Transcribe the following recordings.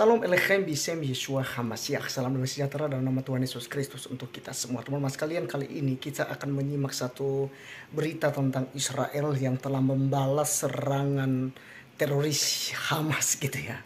Salam Elechem Bisem Yeshua HaMashiach Salam dan sejahtera dalam nama Tuhan Yesus Kristus untuk kita semua Teman-teman sekalian kali ini kita akan menyimak satu berita tentang Israel yang telah membalas serangan teroris Hamas gitu ya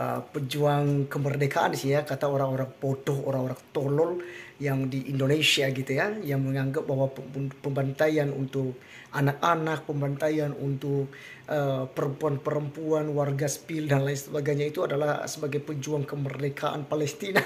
uh, pejuang kemerdekaan sih ya kata orang-orang bodoh orang-orang tolol yang di Indonesia gitu ya yang menganggap bahwa pembantaian untuk anak-anak pembantaian untuk eh, perempuan-perempuan uh, warga sipil dan lain sebagainya itu adalah sebagai pejuang kemerdekaan Palestina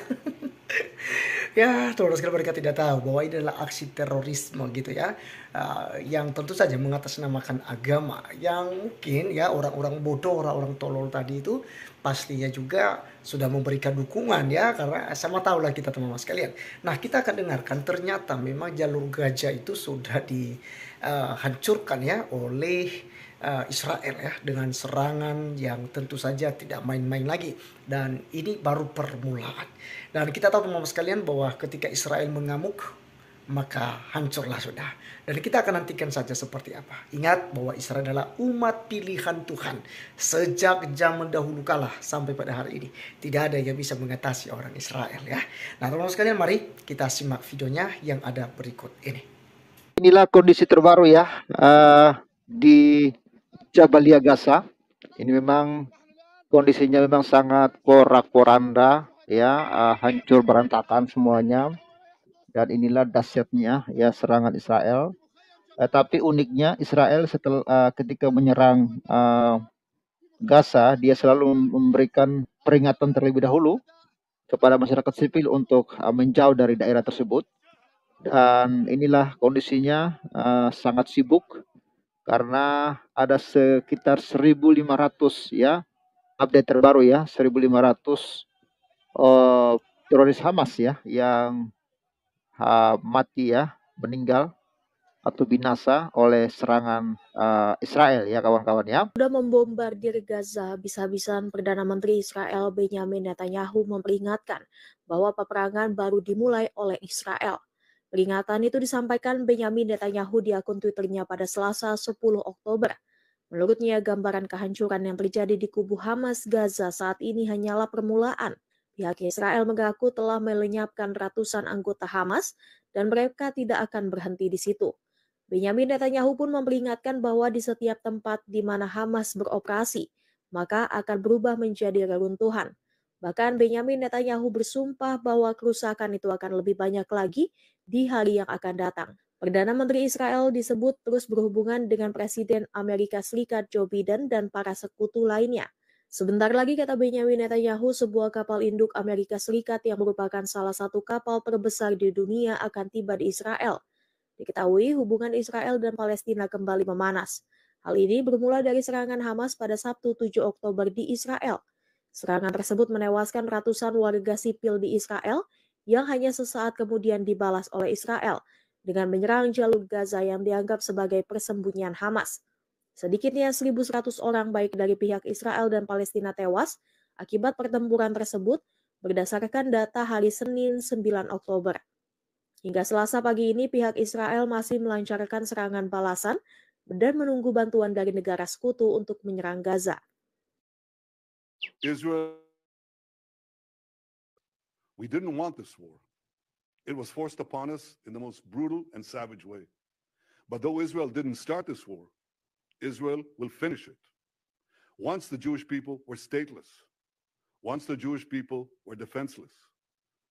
ya terus kalau mereka tidak tahu bahwa ini adalah aksi terorisme gitu ya uh, yang tentu saja mengatasnamakan agama yang mungkin ya orang-orang bodoh orang-orang tolol tadi itu pastinya juga sudah memberikan dukungan ya karena sama tahulah kita teman-teman sekalian nah kita akan dengarkan ternyata memang jalur gajah itu sudah dihancurkan eh, uh, ya oleh uh, Israel ya dengan serangan yang tentu saja tidak main-main lagi dan ini baru permulaan. Dan kita tahu teman-teman sekalian bahwa ketika Israel mengamuk maka hancurlah sudah. Dan kita akan nantikan saja seperti apa. Ingat bahwa Israel adalah umat pilihan Tuhan. Sejak zaman dahulu kala sampai pada hari ini. Tidak ada yang bisa mengatasi orang Israel ya. Nah teman-teman sekalian mari kita simak videonya yang ada berikut ini. Inilah kondisi terbaru ya. Uh, di Jabalia Gaza. Ini memang kondisinya memang sangat porak-poranda ya, uh, hancur berantakan semuanya. Dan inilah dasyatnya ya serangan Israel. Uh, tapi uniknya Israel setelah uh, ketika menyerang uh, Gaza, dia selalu memberikan peringatan terlebih dahulu kepada masyarakat sipil untuk uh, menjauh dari daerah tersebut. Dan inilah kondisinya uh, sangat sibuk karena ada sekitar 1.500 ya update terbaru ya 1.500 uh, eh, teroris Hamas ya yang uh, mati ya meninggal atau binasa oleh serangan uh, Israel ya kawan-kawan ya. Sudah membombardir Gaza bisa bisan Perdana Menteri Israel Benyamin Netanyahu memperingatkan bahwa peperangan baru dimulai oleh Israel. Peringatan itu disampaikan Benyamin Netanyahu di akun Twitternya pada Selasa 10 Oktober. Menurutnya, gambaran kehancuran yang terjadi di kubu Hamas Gaza saat ini hanyalah permulaan. Pihak Israel mengaku telah melenyapkan ratusan anggota Hamas dan mereka tidak akan berhenti di situ. Benyamin Netanyahu pun memperingatkan bahwa di setiap tempat di mana Hamas beroperasi, maka akan berubah menjadi reruntuhan. Bahkan Benyamin Netanyahu bersumpah bahwa kerusakan itu akan lebih banyak lagi di hari yang akan datang. Perdana Menteri Israel disebut terus berhubungan dengan Presiden Amerika Serikat Joe Biden dan para sekutu lainnya. Sebentar lagi, kata Benyamin Netanyahu, sebuah kapal induk Amerika Serikat yang merupakan salah satu kapal terbesar di dunia akan tiba di Israel. Diketahui hubungan Israel dan Palestina kembali memanas. Hal ini bermula dari serangan Hamas pada Sabtu 7 Oktober di Israel – Serangan tersebut menewaskan ratusan warga sipil di Israel yang hanya sesaat kemudian dibalas oleh Israel dengan menyerang jalur Gaza yang dianggap sebagai persembunyian Hamas. Sedikitnya 1.100 orang baik dari pihak Israel dan Palestina tewas akibat pertempuran tersebut berdasarkan data hari Senin 9 Oktober. Hingga selasa pagi ini pihak Israel masih melancarkan serangan balasan dan menunggu bantuan dari negara sekutu untuk menyerang Gaza. Israel, we didn't want this war. It was forced upon us in the most brutal and savage way. But though Israel didn't start this war, Israel will finish it. Once the Jewish people were stateless, once the Jewish people were defenseless,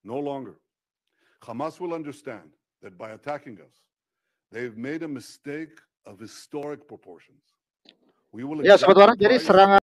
no longer. Hamas will understand that by attacking us, they've made a mistake of historic proportions. We will. Yes, but there is.